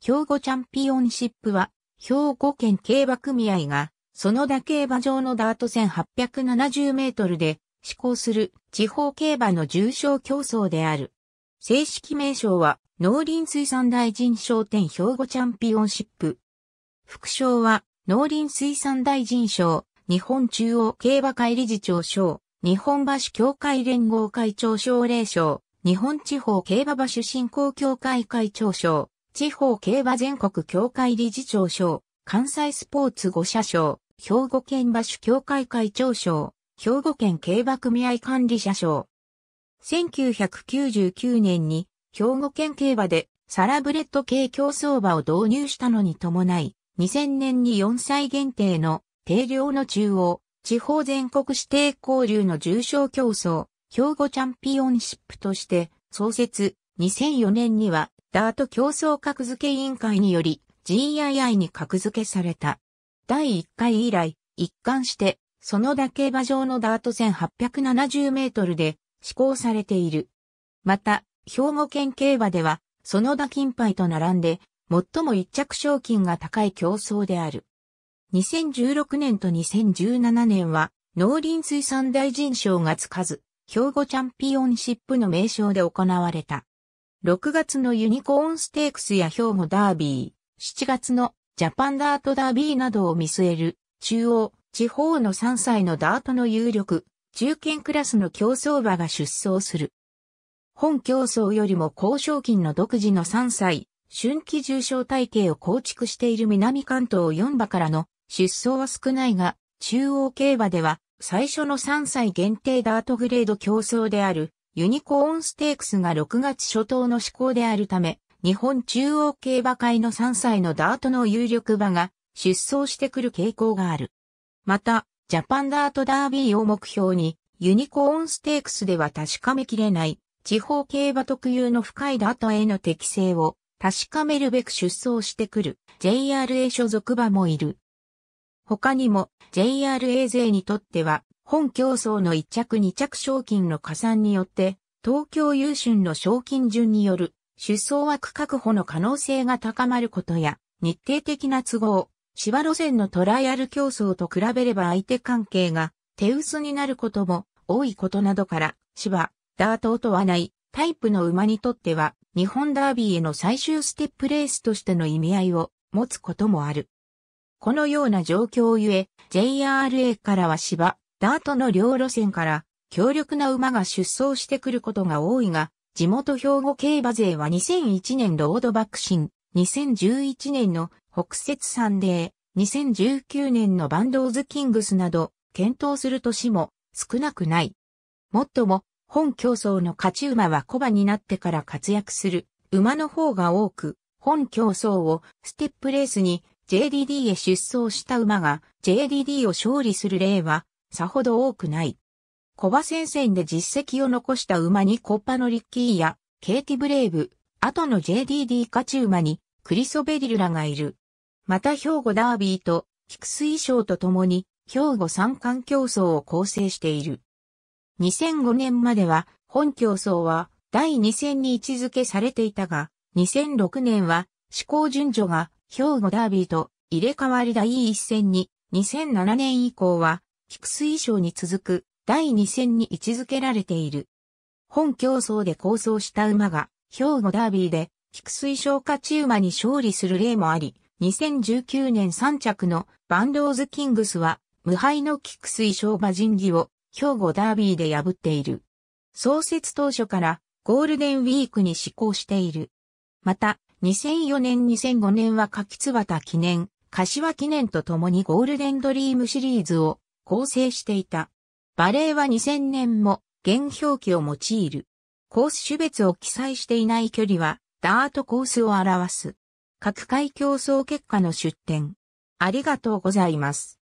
兵庫チャンピオンシップは、兵庫県競馬組合が、園田競馬場のダート1 870メートルで、施行する地方競馬の重賞競争である。正式名称は、農林水産大臣賞店兵庫チャンピオンシップ。副賞は、農林水産大臣賞、日本中央競馬会理事長賞、日本橋協会連合会長奨励賞、日本地方競馬場主振興協会会長賞、地方競馬全国協会理事長賞、関西スポーツ5社賞、兵庫県馬主協会会長賞、兵庫県競馬組合管理者賞。1999年に兵庫県競馬でサラブレッド系競走馬を導入したのに伴い、2000年に4歳限定の定量の中央、地方全国指定交流の重賞競争、兵庫チャンピオンシップとして創設、2004年にはダート競争格付け委員会により GII に格付けされた。第1回以来、一貫して、そのだ競馬場のダート1870メートルで施行されている。また、兵庫県競馬では、その田金杯と並んで、最も一着賞金が高い競争である。2016年と2017年は、農林水産大臣賞がつかず、兵庫チャンピオンシップの名称で行われた。6月のユニコーンステークスや兵庫ダービー、7月のジャパンダートダービーなどを見据える、中央、地方の3歳のダートの有力、中堅クラスの競争馬が出走する。本競争よりも高賞金の独自の3歳、春季重賞体系を構築している南関東4馬からの出走は少ないが、中央競馬では最初の3歳限定ダートグレード競争であるユニコーンステークスが6月初頭の施行であるため、日本中央競馬会の3歳のダートの有力馬が出走してくる傾向がある。また、ジャパンダートダービーを目標に、ユニコーンステークスでは確かめきれない、地方競馬特有の深いダートへの適性を確かめるべく出走してくる JRA 所属馬もいる。他にも JRA 勢にとっては本競争の1着2着賞金の加算によって、東京優春の賞金順による出走枠確保の可能性が高まることや、日程的な都合、芝路線のトライアル競争と比べれば相手関係が手薄になることも多いことなどから、芝、ダートを問わないタイプの馬にとっては、日本ダービーへの最終ステップレースとしての意味合いを持つこともある。このような状況ゆえ、JRA からは芝、ダートの両路線から強力な馬が出走してくることが多いが、地元兵庫競馬勢は2001年ロードバックシン、2011年の北雪サンデー、2019年のバンドーズキングスなど、検討する年も少なくない。もっとも、本競争の勝ち馬は小馬になってから活躍する馬の方が多く、本競争をステップレースに JDD へ出走した馬が JDD を勝利する例はさほど多くない。コバ戦線で実績を残した馬にコッパのリッキーや、ケイティブレイブ、後の JDD 勝ち馬に、クリソベリルラがいる。また兵庫ダービーと、菊水賞とともに、兵庫三冠競争を構成している。2005年までは、本競争は、第2戦に位置づけされていたが、2006年は、思考順序が、兵庫ダービーと、入れ替わり第1戦に、2007年以降は、菊水賞に続く第2戦に位置づけられている。本競争で構想した馬が、兵庫ダービーで、菊水賞勝ち馬に勝利する例もあり、2019年3着のバンローズキングスは、無敗の菊水賞馬人技を、兵庫ダービーで破っている。創設当初からゴールデンウィークに施行している。また、2004年2005年は柿椿記念、柏記念とともにゴールデンドリームシリーズを構成していた。バレーは2000年も現表記を用いる。コース種別を記載していない距離は、ダートコースを表す。各回競争結果の出展。ありがとうございます。